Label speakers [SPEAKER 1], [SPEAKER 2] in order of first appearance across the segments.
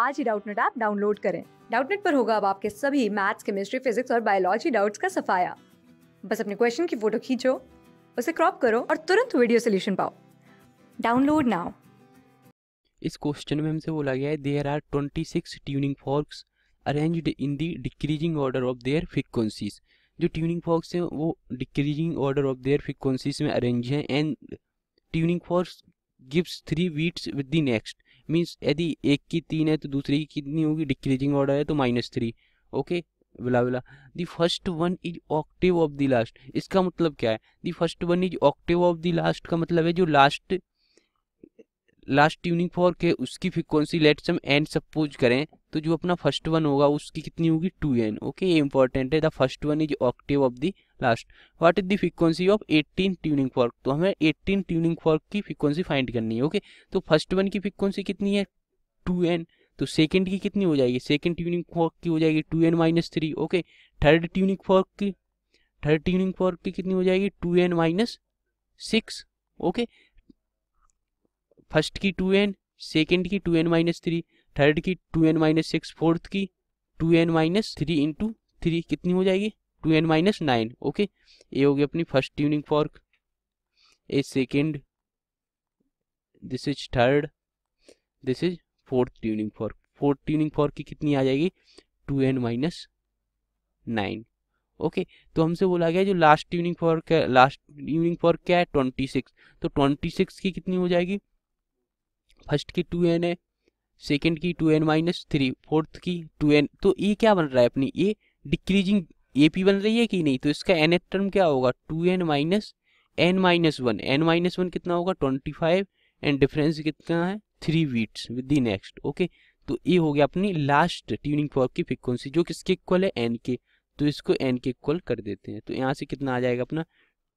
[SPEAKER 1] आज ही Doubtnut app download करें डाउटनेट पर होगा अब आपके सभी मैथ्स केमिस्ट्री फिजिक्स और बायोलॉजी डाउट्स का सफाया बस अपने क्वेश्चन की फोटो खींचो उसे क्रॉप करो और तुरंत वीडियो सोल्यूशन पाओ डाउनलोड नाउ
[SPEAKER 2] इस क्वेश्चन में हमसे बोला गया है there are 26 tuning forks arranged in the decreasing order of their frequencies जो ट्यूनिंग फॉर्क्स हैं वो decreasing order of their frequencies में अरेंज हैं and tuning forks gives three beats with the next means यदि एक की तीन है तो दूसरी की कितनी होगी डिक्रीजिंग ऑर्डर है तो माइनस थ्री ओके बिला बिला the first one is octave of the last इसका मतलब क्या है the first one is octave of the last का मतलब है जो लास्ट लास्ट ट्यूनिंग फॉर्क है उसकी फ्रिक्वेंसी लेट्स हम एंड सपोज करें तो जो अपना फर्स्ट वन होगा उसकी कितनी होगी टू एन ओके ये इंपॉर्टेंट है the first one is octave of the last what is the frequency of 18 tuning fork तो हमें 18 ट्यूनिंग फॉर्क की फ्रीक्वेंसी फाइंड करनी है ओके तो फर्स्ट वन की फ्रीक्वेंसी कितनी है टू एन तो सेकेंड की कितनी हो जाएगी सेकेंड ट्यूनिंग फॉर्क की हो जाएगी two n minus three okay third tuning fork की थर्ड ट्यूनिंग फॉर्क की कितनी हो जाएगी two n minus six okay first की टू एन सेकेंड की two n minus three third की two n minus six fourth की two n minus three into three कितनी हो जाएगी two n minus nine okay ये होगी अपनी first tuning fork a second this is third this is fourth tuning fork fourth tuning fork की कितनी आ जाएगी two n minus nine okay तो हमसे बोला गया जो लास्ट ट्यूनिंग फॉर्क है लास्ट ट्यूनिंग फॉर्क क्या है ट्वेंटी सिक्स तो ट्वेंटी सिक्स की कितनी हो जाएगी फर्स्ट की टू एन है सेकेंड की two n minus three fourth की टू एन तो ये क्या बन रहा है अपनी ये डिक्रीजिंग ए पी बन रही है कि नहीं तो इसका एन टर्म क्या होगा two n minus n minus one n minus one कितना होगा ट्वेंटी फाइव एंड डिफरेंस कितना है three beats with the next okay तो ये हो गया अपनी लास्ट ट्यूनिंग फॉर्क की फ्रिक्वेंसी जो किसके इक्वल है एन के तो इसको एन के इक्वल कर देते हैं तो यहाँ से कितना आ जाएगा अपना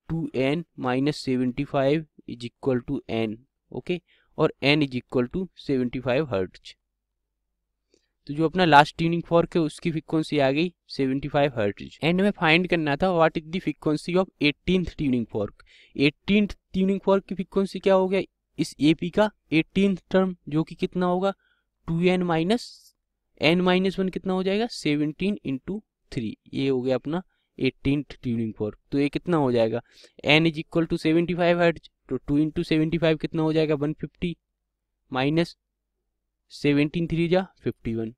[SPEAKER 2] two n minus seventy five is equal to n okay और n is equal to seventy five hertz तो जो अपना लास्ट ट्यूनिंग फॉर्क है उसकी फ्रिक्वेंसी आ गई 75 फाइव हर्ट्ज एंड में फाइंड करना था what is the frequency of eighteen tuning fork eighteen tuning fork की फ्रिक्वेंसी क्या हो गया इस एपी का एटीन टर्म जो कि कितना होगा two n minus n minus one कितना हो जाएगा सेवनटीन इंटू थ्री ये हो गया अपना एटीन ट्यूनिंग फॉर्क तो ये कितना हो जाएगा n is equal to seventy five hertz तो टू इंटू सेवेंटी फाइव कितना हो जाएगा one fifty minus seventeen three जा फिफ्टी वन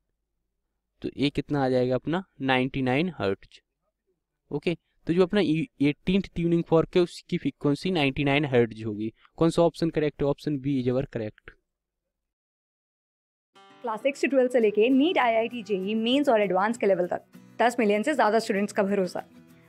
[SPEAKER 2] तो ये कितना आ जाएगा अपना नाइन्टी नाइन हर्ट्ज ओके तो जो अपना एटीन ट्यूनिंग फॉर्क है उसकी फ्रीक्वेंसी 99 हर्ट्ज होगी कौन सा ऑप्शन करेक्ट है option B is our correct
[SPEAKER 1] class six से ट्वेल्थ से लेके NEET I I T JEE mains और एडवांस के लेवल तक दस मिलियन से ज़्यादा स्टूडेंट्स का भरोसा